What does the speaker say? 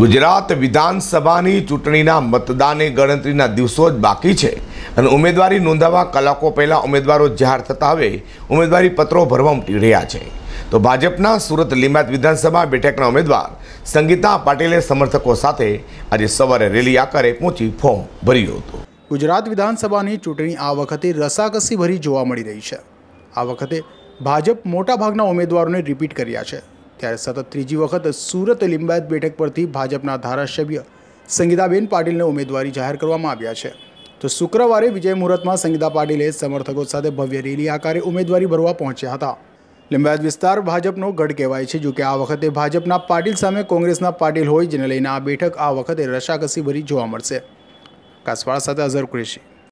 ગુજરાત વિધાનસભાની ચૂંટણીના મતદાનની ગણતરીના દિવસો જ બાકી છે અને ઉમેદવારી નોંધાવા કલાકો પહેલાં ઉમેદવારો જાહેર થતા હવે ઉમેદવારી પત્રો ભરવા ઉમટી રહ્યા છે તો ભાજપના સુરત લીંબાત વિધાનસભા બેઠકના ઉમેદવાર સંગીતા પાટીલે સમર્થકો સાથે આજે સવારે રેલી આકારે પહોંચી ફોર્મ ભર્યું હતું ગુજરાત વિધાનસભાની ચૂંટણી આ વખતે રસાકસી ભરી જોવા મળી રહી છે આ વખતે ભાજપ મોટાભાગના ઉમેદવારોને રિપીટ કર્યા છે ત્યારે સતત ત્રીજી વખત સુરત લિંબાયત બેઠક પરથી ભાજપના ધારાસભ્ય સંગીતાબેન પાટીલને ઉમેદવારી જાહેર કરવામાં આવ્યા છે તો શુક્રવારે વિજય મુહૂર્તમાં સંગીતા પાટીલે સમર્થકો સાથે ભવ્ય રેલી આકારે ઉમેદવારી ભરવા પહોંચ્યા હતા લિંબાયત વિસ્તાર ભાજપનો ગઢ કહેવાય છે જો કે આ વખતે ભાજપના પાટીલ સામે કોંગ્રેસના પાટીલ હોય જેને લઈને આ બેઠક આ વખતે રશાકસી ભરી જોવા મળશે કાસવાળા સાથે અઝર કુરેશી